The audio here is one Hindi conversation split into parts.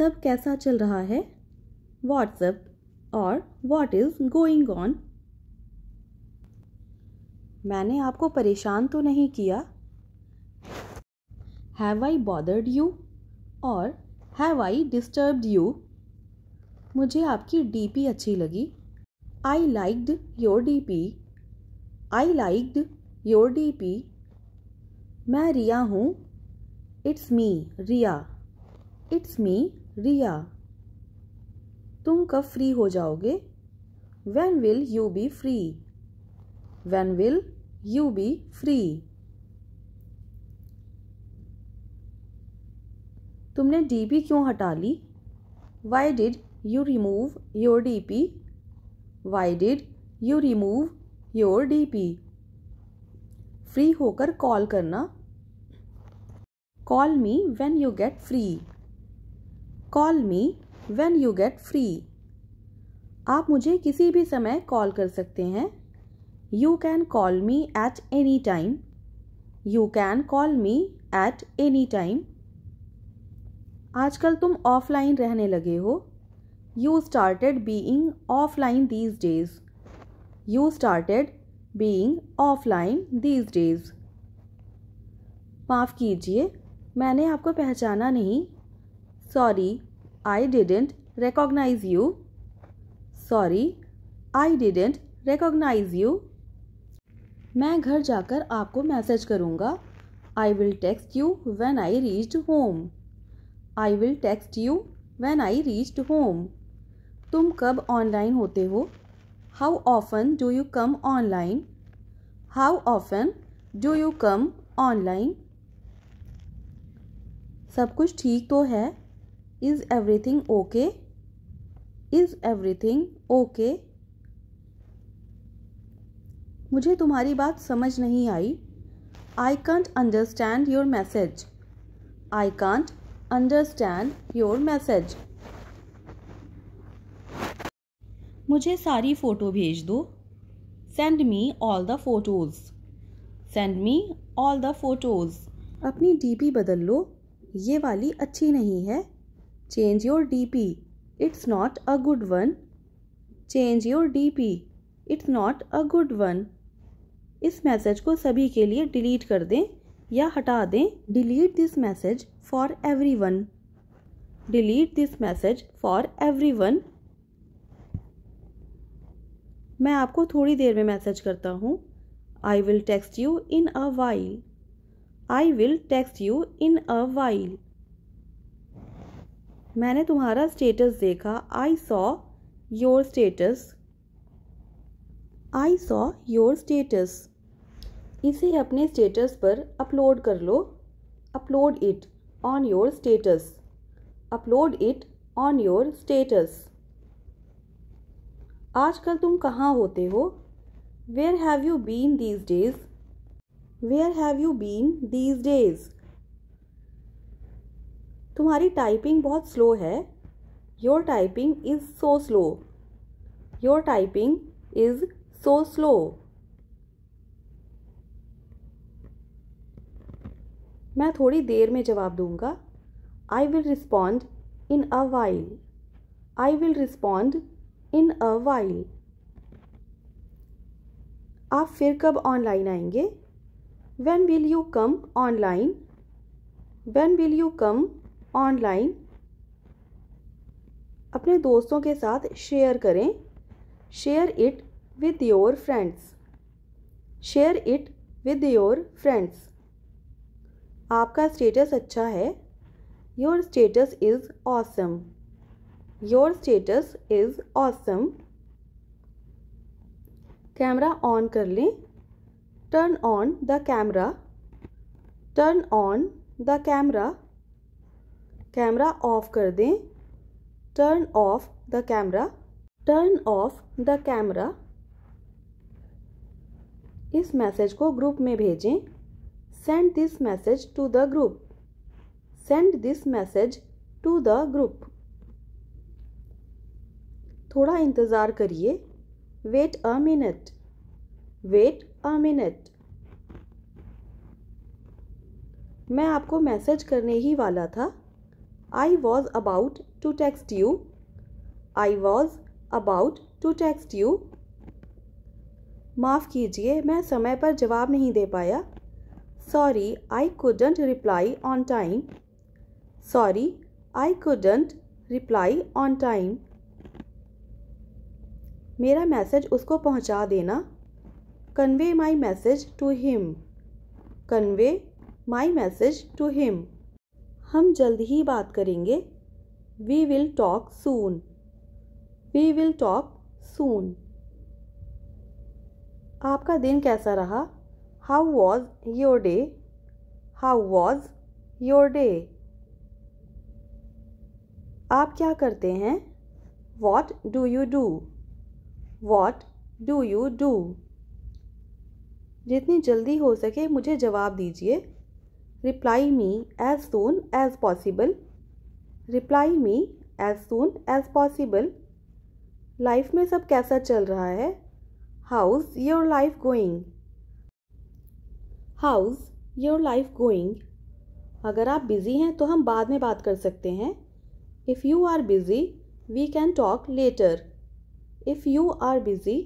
सब कैसा चल रहा है व्हाट्सअप और वॉट इज़ गोइंग ऑन मैंने आपको परेशान तो नहीं किया हैव आई बॉदर्ड यू और हैव आई डिस्टर्ब्ड यू मुझे आपकी डीपी अच्छी लगी I liked your DP I liked your DP मैं रिया हूँ it's me Riya it's me रिया तुम कब फ्री हो जाओगे when will you be free when will you be free तुमने डीपी क्यों हटा ली why did you remove your DP why did you remove your DP free होकर कॉल करना call me when you get free call me when you get free आप मुझे किसी भी समय कॉल कर सकते हैं you can call me at any time you can call me at any time आजकल तुम ऑफलाइन रहने लगे हो you started being offline these days you started being offline these days माफ़ कीजिए मैंने आपको पहचाना नहीं Sorry, I didn't recognize you. Sorry, I didn't recognize you. मैं घर जाकर आपको मैसेज करूँगा I will text you when I reached home I will text you when I reached home तुम कब ऑनलाइन होते हो how often do you come online how often do you come online सब कुछ ठीक तो है is everything okay is everything okay मुझे तुम्हारी बात समझ नहीं आई I can't understand your message I can't understand your message मुझे सारी फ़ोटो भेज दो send me all the photos send me all the photos अपनी डीपी बदल लो ये वाली अच्छी नहीं है change your dp it's not a good one change your dp it's not a good one इस मैसेज को सभी के लिए डिलीट कर दें या हटा दें delete this message for everyone delete this message for everyone मैं आपको थोड़ी देर में मैसेज करता हूँ I will text you in a while I will text you in a while मैंने तुम्हारा स्टेटस देखा I saw your status I saw your status इसे अपने स्टेटस पर अपलोड कर लो upload it on your status upload it on your status आजकल तुम कहाँ होते हो where have you been these days where have you been these days तुम्हारी टाइपिंग बहुत स्लो है your typing is so slow your typing is so slow मैं थोड़ी देर में जवाब दूंगा I will respond in a while I will respond in a while आप फिर कब ऑनलाइन आएंगे when will you come online when will you come online अपने दोस्तों के साथ शेयर करें share it with your friends share it with your friends आपका स्टेटस अच्छा है your status is awesome your status is awesome camera on कर लें turn on the camera turn on the camera camera off कर दें turn off the camera turn off the camera इस मैसेज को ग्रुप में भेजें send this message to the group send this message to the group थोड़ा इंतज़ार करिए wait a minute wait a minute मैं आपको मैसेज करने ही वाला था I was about to text you I was about to text you. माफ़ कीजिए मैं समय पर जवाब नहीं दे पाया sorry I couldn't reply on time sorry I couldn't reply on time मेरा मैसेज उसको पहुंचा देना convey my message to him convey my message to him हम जल्द ही बात करेंगे we will talk soon we will talk soon आपका दिन कैसा रहा how was your day how was your day आप क्या करते हैं what do you do what do you do जितनी जल्दी हो सके मुझे जवाब दीजिए reply me as soon as possible reply me as soon as possible life में सब कैसा चल रहा है how's your life going how's your life going अगर आप बिज़ी हैं तो हम बाद में बात कर सकते हैं if you are busy we can talk later if you are busy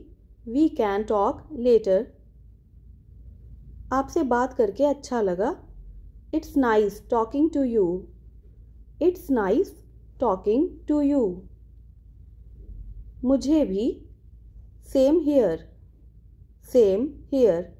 we can talk later आपसे बात करके अच्छा लगा It's nice talking to you. It's nice talking to you. मुझे भी सेम हेयर सेम हेयर